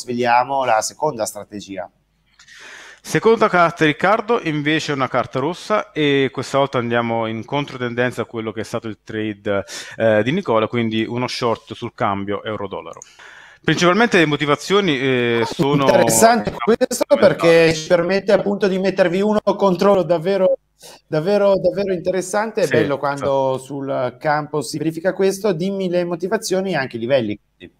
svegliamo la seconda strategia. Seconda carta Riccardo, invece una carta rossa e questa volta andiamo in controtendenza a quello che è stato il trade eh, di Nicola, quindi uno short sul cambio euro-dollaro. Principalmente le motivazioni eh, sono... Interessante questo perché ci permette appunto di mettervi uno contro davvero, davvero, davvero interessante, è sì, bello quando esatto. sul campo si verifica questo, dimmi le motivazioni e anche i livelli. Quindi.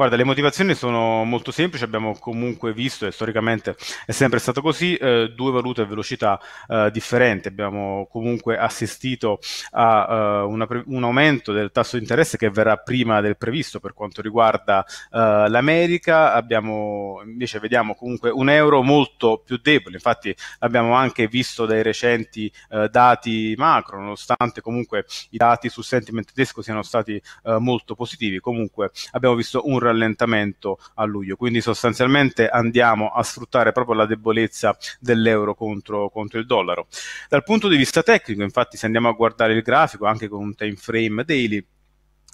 Guarda, le motivazioni sono molto semplici, abbiamo comunque visto e storicamente è sempre stato così, eh, due valute a velocità eh, differenti, abbiamo comunque assistito a eh, una, un aumento del tasso di interesse che verrà prima del previsto per quanto riguarda eh, l'America, abbiamo, invece vediamo comunque un euro molto più debole, infatti abbiamo anche visto dai recenti eh, dati macro, nonostante comunque i dati sul sentiment tedesco siano stati eh, molto positivi, comunque abbiamo visto un rallentamento a luglio, quindi sostanzialmente andiamo a sfruttare proprio la debolezza dell'euro contro, contro il dollaro. Dal punto di vista tecnico, infatti se andiamo a guardare il grafico anche con un time frame daily,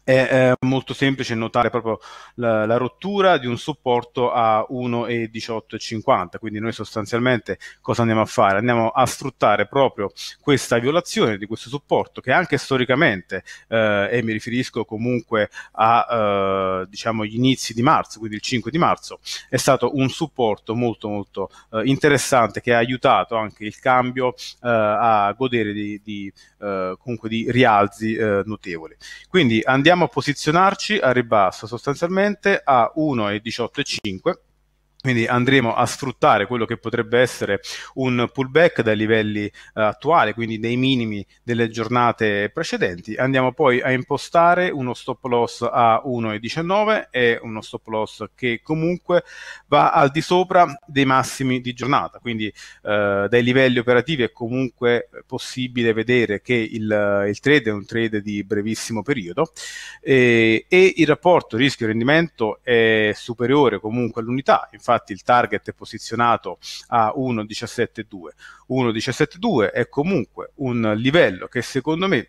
è eh, molto semplice notare proprio la, la, rottura di un supporto a 1,1850 quindi noi sostanzialmente cosa andiamo a fare? Andiamo a sfruttare proprio questa violazione di questo supporto che anche storicamente eh, e mi riferisco comunque a eh, diciamo gli inizi di marzo quindi il 5 di marzo è stato un supporto molto molto eh, interessante che ha aiutato anche il cambio eh, a godere di, di eh, comunque di rialzi notevoli quindi andiamo andiamo a posizionarci a ribasso sostanzialmente a 1,18,5 quindi andremo a sfruttare quello che potrebbe essere un pullback dai livelli eh, attuali, quindi dei minimi delle giornate precedenti. Andiamo poi a impostare uno stop loss a 1,19 e uno stop loss che comunque va al di sopra dei massimi di giornata. Quindi eh, dai livelli operativi è comunque possibile vedere che il, eh, il trade è un trade di brevissimo periodo e, eh, e il rapporto rischio-rendimento è superiore comunque all'unità. Infatti infatti il target è posizionato a 1.17.2. 1.17.2 è comunque un livello che secondo me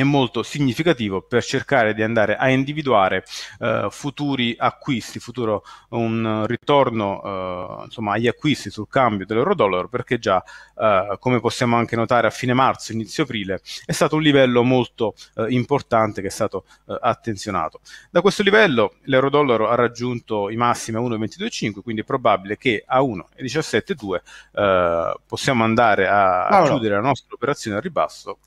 è molto significativo per cercare di andare a individuare eh, futuri acquisti, futuro un ritorno eh, insomma, agli acquisti sul cambio dell'euro-dollaro perché già eh, come possiamo anche notare a fine marzo, inizio aprile è stato un livello molto eh, importante che è stato eh, attenzionato. Da questo livello l'euro-dollaro ha raggiunto i massimi a 1,22,5 quindi è probabile che a 1,17,2 eh, possiamo andare a Paolo. chiudere la nostra operazione al ribasso